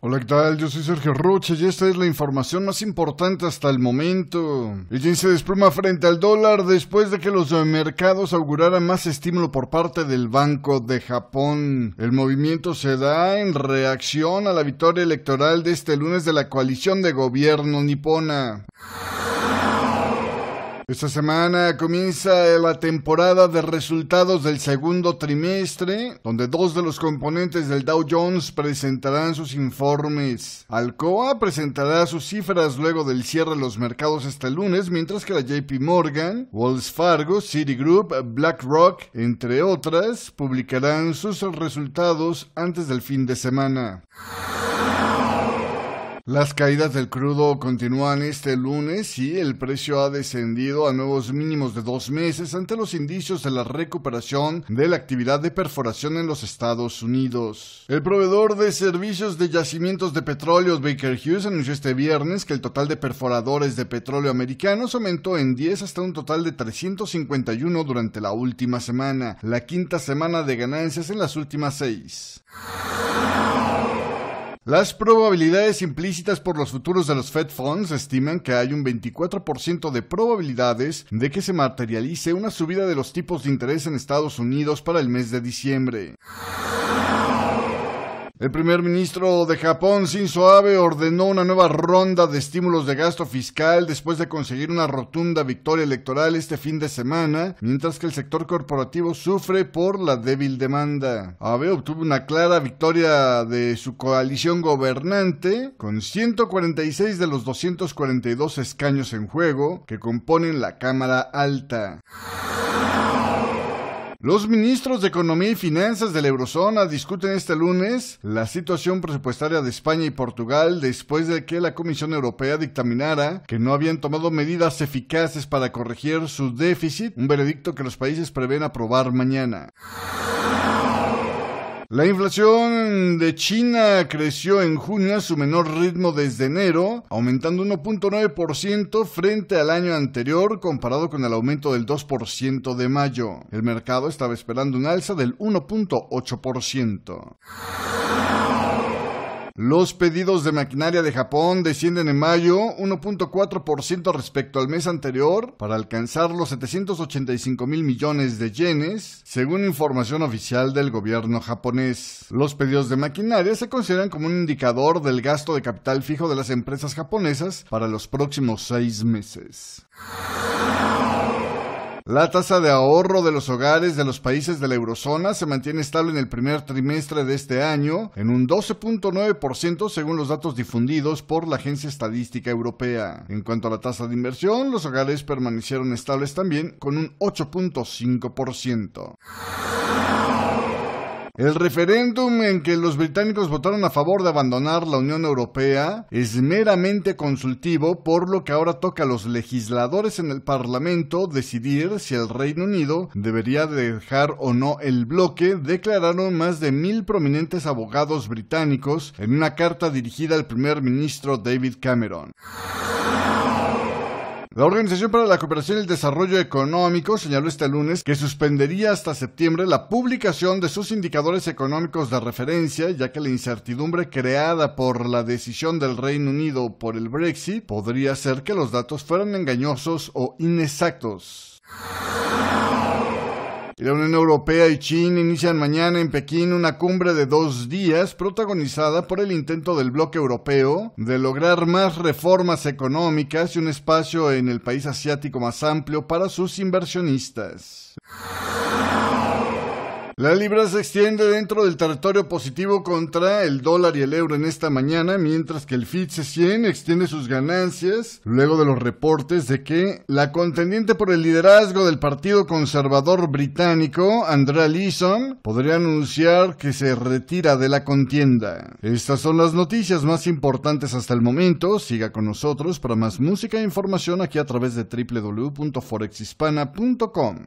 Hola, ¿qué tal? Yo soy Sergio Rocha y esta es la información más importante hasta el momento. El yen se desploma frente al dólar después de que los mercados auguraran más estímulo por parte del Banco de Japón. El movimiento se da en reacción a la victoria electoral de este lunes de la coalición de gobierno nipona. Esta semana comienza eh, la temporada de resultados del segundo trimestre, donde dos de los componentes del Dow Jones presentarán sus informes. Alcoa presentará sus cifras luego del cierre de los mercados este lunes, mientras que la JP Morgan, Wells Fargo, Citigroup, BlackRock, entre otras, publicarán sus resultados antes del fin de semana. Las caídas del crudo continúan este lunes y el precio ha descendido a nuevos mínimos de dos meses ante los indicios de la recuperación de la actividad de perforación en los Estados Unidos. El proveedor de servicios de yacimientos de petróleo Baker Hughes anunció este viernes que el total de perforadores de petróleo americanos aumentó en 10 hasta un total de 351 durante la última semana, la quinta semana de ganancias en las últimas seis. Las probabilidades implícitas por los futuros de los Fed Funds estiman que hay un 24% de probabilidades de que se materialice una subida de los tipos de interés en Estados Unidos para el mes de diciembre. El primer ministro de Japón, Shinzo Abe, ordenó una nueva ronda de estímulos de gasto fiscal después de conseguir una rotunda victoria electoral este fin de semana, mientras que el sector corporativo sufre por la débil demanda. Abe obtuvo una clara victoria de su coalición gobernante, con 146 de los 242 escaños en juego que componen la Cámara Alta. Los ministros de Economía y Finanzas de la Eurozona discuten este lunes la situación presupuestaria de España y Portugal después de que la Comisión Europea dictaminara que no habían tomado medidas eficaces para corregir su déficit, un veredicto que los países prevén aprobar mañana. La inflación de China creció en junio a su menor ritmo desde enero, aumentando 1.9% frente al año anterior comparado con el aumento del 2% de mayo. El mercado estaba esperando un alza del 1.8%. Los pedidos de maquinaria de Japón descienden en mayo 1.4% respecto al mes anterior para alcanzar los 785 mil millones de yenes, según información oficial del gobierno japonés. Los pedidos de maquinaria se consideran como un indicador del gasto de capital fijo de las empresas japonesas para los próximos seis meses. La tasa de ahorro de los hogares de los países de la eurozona se mantiene estable en el primer trimestre de este año, en un 12.9% según los datos difundidos por la Agencia Estadística Europea. En cuanto a la tasa de inversión, los hogares permanecieron estables también, con un 8.5%. El referéndum en que los británicos votaron a favor de abandonar la Unión Europea es meramente consultivo, por lo que ahora toca a los legisladores en el Parlamento decidir si el Reino Unido debería dejar o no el bloque, declararon más de mil prominentes abogados británicos en una carta dirigida al primer ministro David Cameron. La Organización para la Cooperación y el Desarrollo Económico señaló este lunes que suspendería hasta septiembre la publicación de sus indicadores económicos de referencia, ya que la incertidumbre creada por la decisión del Reino Unido por el Brexit podría hacer que los datos fueran engañosos o inexactos la Unión Europea y China inician mañana en Pekín una cumbre de dos días protagonizada por el intento del bloque europeo de lograr más reformas económicas y un espacio en el país asiático más amplio para sus inversionistas. La libra se extiende dentro del territorio positivo contra el dólar y el euro en esta mañana, mientras que el FITSE 100 extiende sus ganancias luego de los reportes de que la contendiente por el liderazgo del Partido Conservador Británico, Andrea Leeson, podría anunciar que se retira de la contienda. Estas son las noticias más importantes hasta el momento. Siga con nosotros para más música e información aquí a través de www.forexhispana.com